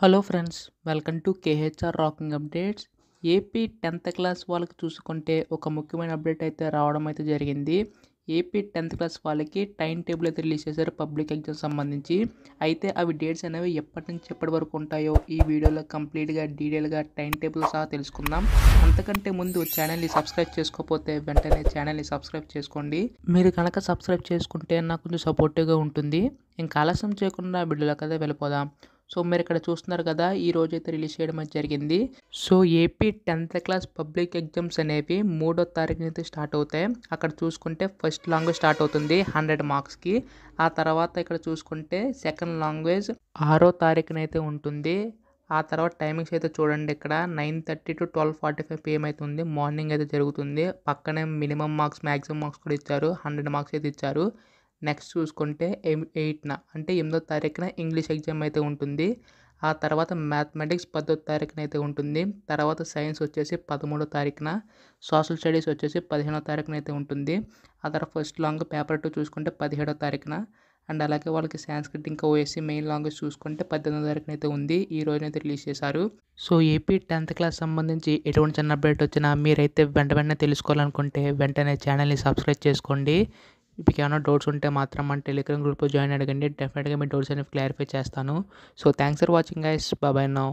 hello friends welcome to KHR rocking updates AP tenth class వాళ్ళకి చూసుకుంటే ఒక ముఖ్యమైన అప్డేట్ అయితే రావడం అయితే జరిగింది ఏపీ టెన్త్ క్లాస్ వాళ్ళకి టైం టేబుల్ అయితే రిలీజ్ చేశారు పబ్లిక్ ఎగ్జామ్ సంబంధించి అయితే అవి డేట్స్ అనేవి ఎప్పటి నుంచి ఎప్పటి వరకు ఉంటాయో ఈ వీడియోలో కంప్లీట్గా డీటెయిల్గా టైం టేబుల్ సహా తెలుసుకుందాం అంతకంటే ముందు ఛానల్ని సబ్స్క్రైబ్ చేసుకోకపోతే వెంటనే ఛానల్ని సబ్స్క్రైబ్ చేసుకోండి మీరు కనుక సబ్స్క్రైబ్ చేసుకుంటే నాకు కొంచెం సపోర్టివ్గా ఉంటుంది ఇంకా ఆలస్యం చేయకుండా వీడియోలోకి వెళ్ళిపోదాం సో మీరు ఇక్కడ చూస్తున్నారు కదా ఈ రోజైతే అయితే రిలీజ్ చేయడం జరిగింది so AP tenth class public exams అనేవి మూడో తారీఖు అయితే స్టార్ట్ అవుతాయి అక్కడ చూసుకుంటే ఫస్ట్ లాంగ్వేజ్ స్టార్ట్ అవుతుంది హండ్రెడ్ మార్క్స్కి ఆ తర్వాత ఇక్కడ చూసుకుంటే సెకండ్ లాంగ్వేజ్ ఆరో తారీఖునైతే ఉంటుంది ఆ తర్వాత టైమింగ్స్ అయితే చూడండి ఇక్కడ nine thirty to twelve forty five PM అవుతుంది మార్నింగ్ అయితే జరుగుతుంది పక్కనే మినిమం మార్క్స్ మ్యాక్సిమం మార్క్స్ కూడా ఇచ్చారు హండ్రెడ్ మార్క్స్ అయితే ఇచ్చారు నెక్స్ట్ చూసుకుంటే ఎయిట్న అంటే ఎనిమిదో తారీఖున ఇంగ్లీష్ ఎగ్జామ్ అయితే ఉంటుంది ఆ తర్వాత మ్యాథమెటిక్స్ పదో తారీఖున అయితే ఉంటుంది తర్వాత సైన్స్ వచ్చేసి పదమూడో తారీఖున సోషల్ స్టడీస్ వచ్చేసి పదిహేనో తారీఖున అయితే ఉంటుంది ఆ తర్వాత ఫస్ట్ లాంగ్ పేపర్ టూ చూసుకుంటే పదిహేడో తారీఖున అండ్ అలాగే వాళ్ళకి సాంస్క్రిట్ ఇంకా ఓఎస్సీ మెయిన్ లాంగ్వేజ్ చూసుకుంటే పద్దెనిమిది తారీఖున అయితే ఉంది ఈ రోజునైతే రిలీజ్ చేశారు సో ఏపీ టెన్త్ క్లాస్ సంబంధించి ఎటువంటి చిన్న అప్డేట్ వచ్చినా మీరైతే వెంట వెంటనే తెలుసుకోవాలనుకుంటే వెంటనే ఛానల్ని సబ్స్క్రైబ్ చేసుకోండి మీకు ఏమైనా డౌట్స్ ఉంటే మాత్రం మన టెలిగ్రామ్ గ్రూప్లో జాయిన్ అడగండి డెఫినెట్గా మీ డౌట్స్ అనేవి క్లారిఫై చేస్తాను so thanks for watching guys bye now